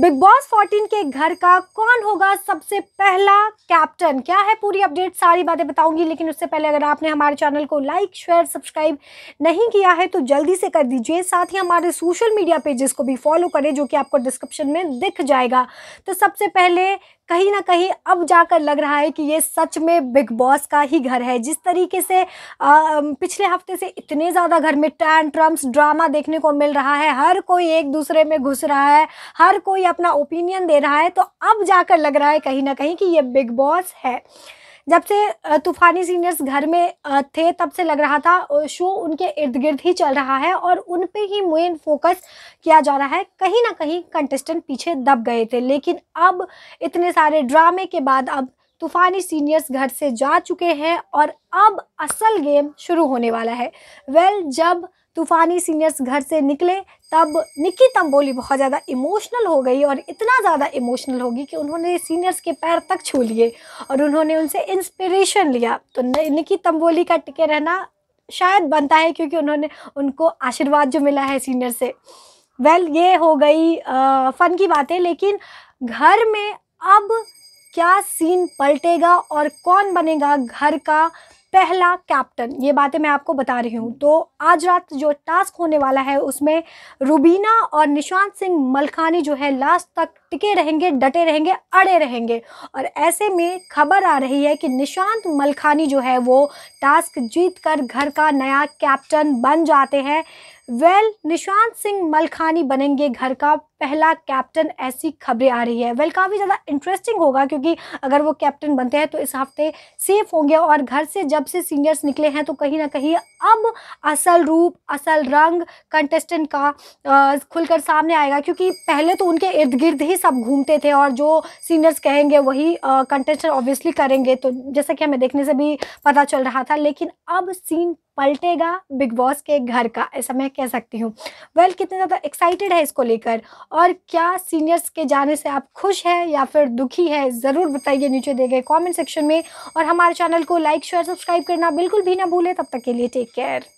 big boss 14 के घर का कौन होगा सबसे पहला कैप्टन क्या है पूरी अपडेट सारी बातें बताऊंगी लेकिन उससे पहले अगर आपने हमारे चैनल को लाइक शेयर सब्सक्राइब नहीं किया है तो जल्दी से कर दीजिए साथ ही हमारे सोशल मीडिया पेजेस को भी फॉलो करें जो कि आपको डिस्क्रिप्शन में दिख जाएगा तो सबसे पहले कहीं ना कहीं अब जाकर लग रहा है कि ये सच में बिग बॉस का ही घर है जिस तरीके से आ, पिछले हफ्ते से इतने ज़्यादा घर में ट्रम्स ड्रामा देखने को मिल रहा है हर कोई एक दूसरे में घुस रहा है हर कोई अपना ओपिनियन दे रहा है तो अब जाकर लग रहा है कहीं ना कहीं कि ये बिग बॉस है जब से तूफानी सीनियर्स घर में थे तब से लग रहा था शो उनके इर्द गिर्द ही चल रहा है और उन पे ही मेन फोकस किया जा रहा है कहीं ना कहीं कंटेस्टेंट पीछे दब गए थे लेकिन अब इतने सारे ड्रामे के बाद अब तूफानी सीनियर्स घर से जा चुके हैं और अब असल गेम शुरू होने वाला है वेल well, जब तूफानी सीनियर्स घर से निकले तब निकी तम्बोली बहुत ज़्यादा इमोशनल हो गई और इतना ज़्यादा इमोशनल होगी कि उन्होंने सीनियर्स के पैर तक छू लिए और उन्होंने उनसे इंस्पिरेशन लिया तो निकी तंबोली का टिके रहना शायद बनता है क्योंकि उन्होंने उनको आशीर्वाद जो मिला है सीनियर से वेल well, ये हो गई आ, फन की बातें लेकिन घर में अब क्या सीन पलटेगा और कौन बनेगा घर का पहला कैप्टन ये बातें मैं आपको बता रही हूँ तो आज रात जो टास्क होने वाला है उसमें रूबीना और निशांत सिंह मलखानी जो है लास्ट तक टिके रहेंगे डटे रहेंगे अड़े रहेंगे और ऐसे में खबर आ रही है कि निशांत मलखानी जो है वो टास्क जीत कर घर का नया कैप्टन बन जाते हैं वेल निशांत सिंह मलखानी बनेंगे घर का पहला कैप्टन ऐसी खबरें आ रही है वेल काफ़ी ज़्यादा इंटरेस्टिंग होगा क्योंकि अगर वो कैप्टन बनते हैं तो इस हफ्ते सेफ होंगे और घर से जब से सीनियर्स निकले हैं तो कहीं ना कहीं अब असल रूप असल रंग कंटेस्टेंट का खुलकर सामने आएगा क्योंकि पहले तो उनके इर्द गिर्द ही सब घूमते थे और जो सीनियर्स कहेंगे वही कंटेस्टेंट ऑब्वियसली करेंगे तो जैसा कि हमें देखने से भी पता चल रहा था लेकिन अब सीन पलटेगा बिग बॉस के घर का ऐसा मैं कह सकती हूँ वेल well, कितने ज़्यादा एक्साइटेड है इसको लेकर और क्या सीनियर्स के जाने से आप खुश हैं या फिर दुखी है ज़रूर बताइए नीचे दिए गए कॉमेंट सेक्शन में और हमारे चैनल को लाइक शेयर सब्सक्राइब करना बिल्कुल भी ना भूलें तब तक के लिए टेक केयर